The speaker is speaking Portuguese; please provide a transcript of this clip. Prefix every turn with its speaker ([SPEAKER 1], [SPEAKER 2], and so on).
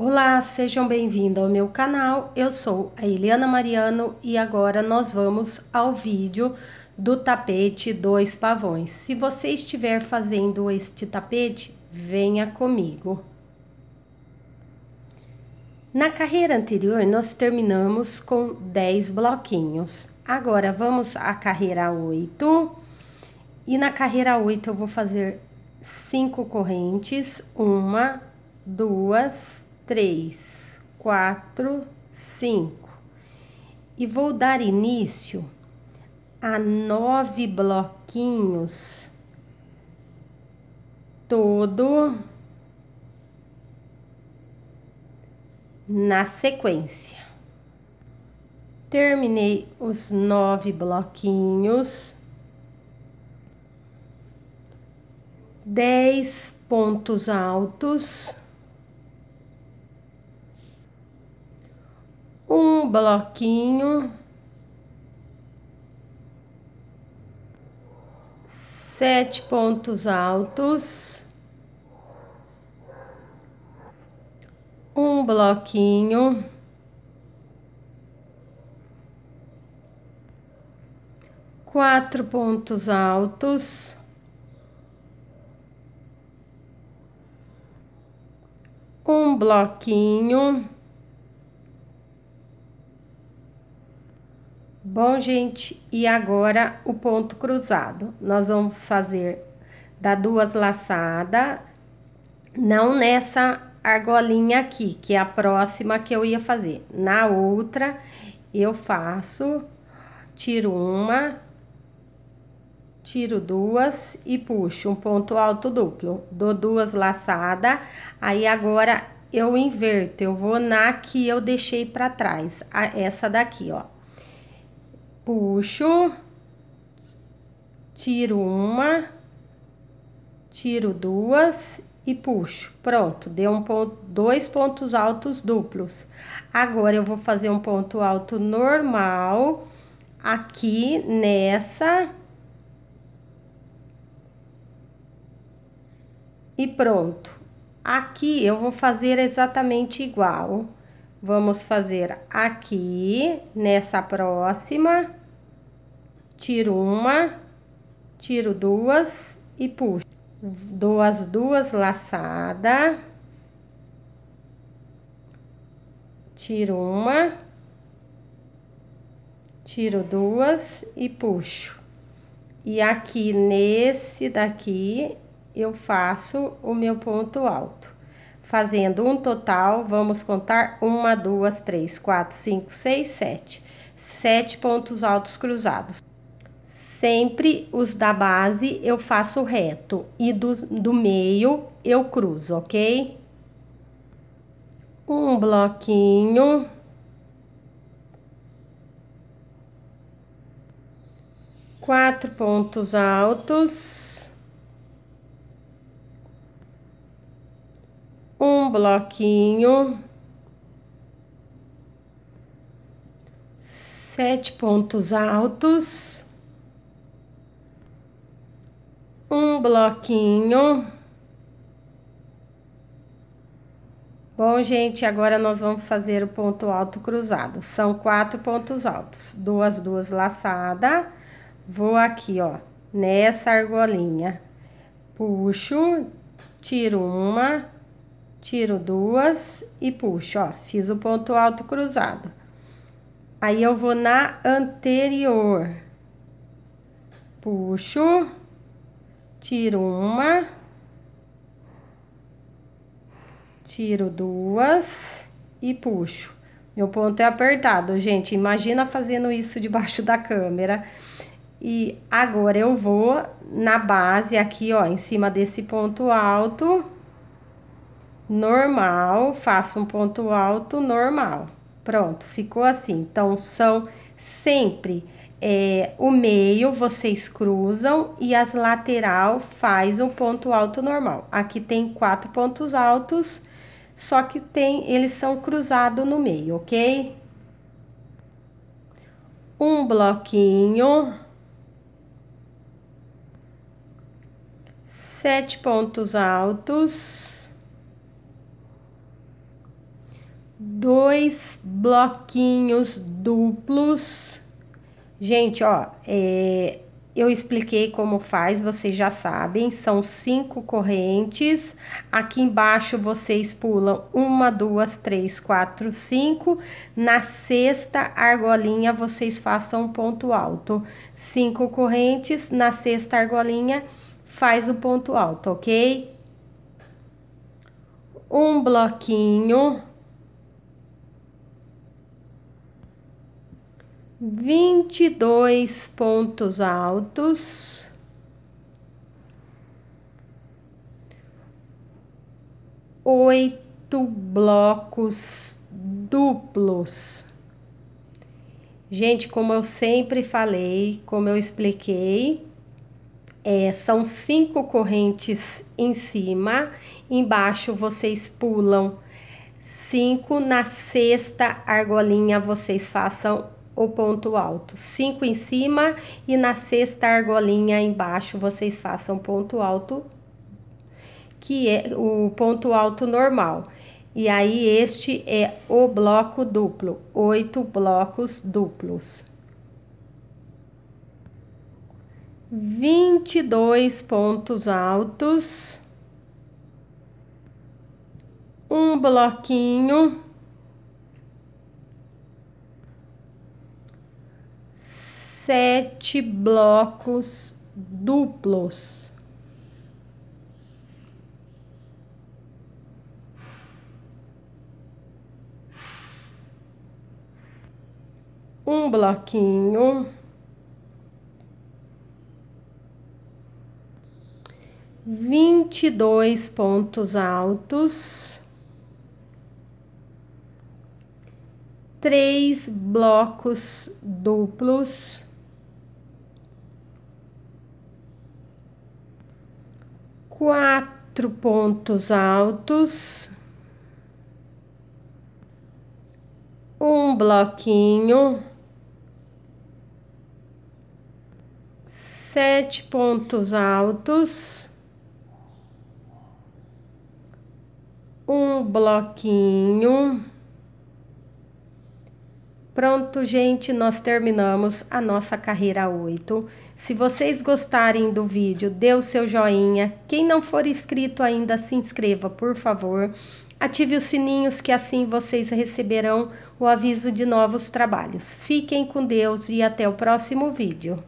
[SPEAKER 1] Olá, sejam bem-vindos ao meu canal. Eu sou a Eliana Mariano e agora nós vamos ao vídeo do tapete dois pavões. Se você estiver fazendo este tapete, venha comigo. Na carreira anterior, nós terminamos com 10 bloquinhos. Agora, vamos à carreira 8. E na carreira 8, eu vou fazer cinco correntes. Uma, duas, três, quatro, cinco. E vou dar início a nove bloquinhos todo na sequência. Terminei os nove bloquinhos. Dez pontos altos. um bloquinho, sete pontos altos, um bloquinho, quatro pontos altos. Um bloquinho. Bom, gente, e agora o ponto cruzado. Nós vamos fazer da duas laçadas, não nessa argolinha aqui, que é a próxima que eu ia fazer. Na outra, eu faço, tiro uma, tiro duas e puxo um ponto alto duplo. Dou duas laçadas, aí agora eu inverto, eu vou na que eu deixei para trás, essa daqui, ó puxo, tiro uma, tiro duas e puxo. Pronto, deu um ponto, dois pontos altos duplos. Agora eu vou fazer um ponto alto normal aqui nessa e pronto. Aqui eu vou fazer exatamente igual. Vamos fazer aqui nessa próxima tiro uma, tiro duas e puxo. Dou as duas laçadas, tiro uma, tiro duas e puxo. E aqui nesse daqui eu faço o meu ponto alto. Fazendo um total, vamos contar uma, duas, três, quatro, cinco, seis, sete. Sete pontos altos cruzados sempre os da base eu faço reto e do, do meio eu cruzo, ok? Um bloquinho. Quatro pontos altos. Um bloquinho. Sete pontos altos um bloquinho. Bom, gente, agora nós vamos fazer o ponto alto cruzado. São quatro pontos altos, duas, duas laçada. Vou aqui, ó, nessa argolinha. Puxo, tiro uma, tiro duas e puxo, ó. Fiz o ponto alto cruzado. Aí eu vou na anterior. Puxo tiro uma, tiro duas e puxo. Meu ponto é apertado, gente. Imagina fazendo isso debaixo da câmera. E agora eu vou na base aqui, ó, em cima desse ponto alto, normal, faço um ponto alto normal. Pronto, ficou assim. Então, são sempre é, o meio vocês cruzam e as lateral faz um ponto alto normal. Aqui tem quatro pontos altos, só que tem eles são cruzados no meio, ok? Um bloquinho, sete pontos altos, dois bloquinhos duplos Gente, ó, é, eu expliquei como faz, vocês já sabem, são cinco correntes. Aqui embaixo vocês pulam uma, duas, três, quatro, cinco. Na sexta argolinha vocês façam um ponto alto. Cinco correntes, na sexta argolinha faz o ponto alto, ok? Um bloquinho vinte e dois pontos altos, oito blocos duplos. Gente, como eu sempre falei, como eu expliquei, é, são cinco correntes em cima, embaixo vocês pulam cinco, na sexta argolinha vocês façam o ponto alto. Cinco em cima e na sexta argolinha embaixo vocês façam ponto alto, que é o ponto alto normal. E aí este é o bloco duplo, oito blocos duplos. 22 pontos altos, um bloquinho sete blocos duplos. Um bloquinho, vinte e dois pontos altos, três blocos duplos. quatro pontos altos, um bloquinho, sete pontos altos, um bloquinho. Pronto, gente, nós terminamos a nossa carreira 8. Se vocês gostarem do vídeo, dê o seu joinha. Quem não for inscrito ainda, se inscreva, por favor. Ative os sininhos que assim vocês receberão o aviso de novos trabalhos. Fiquem com Deus e até o próximo vídeo.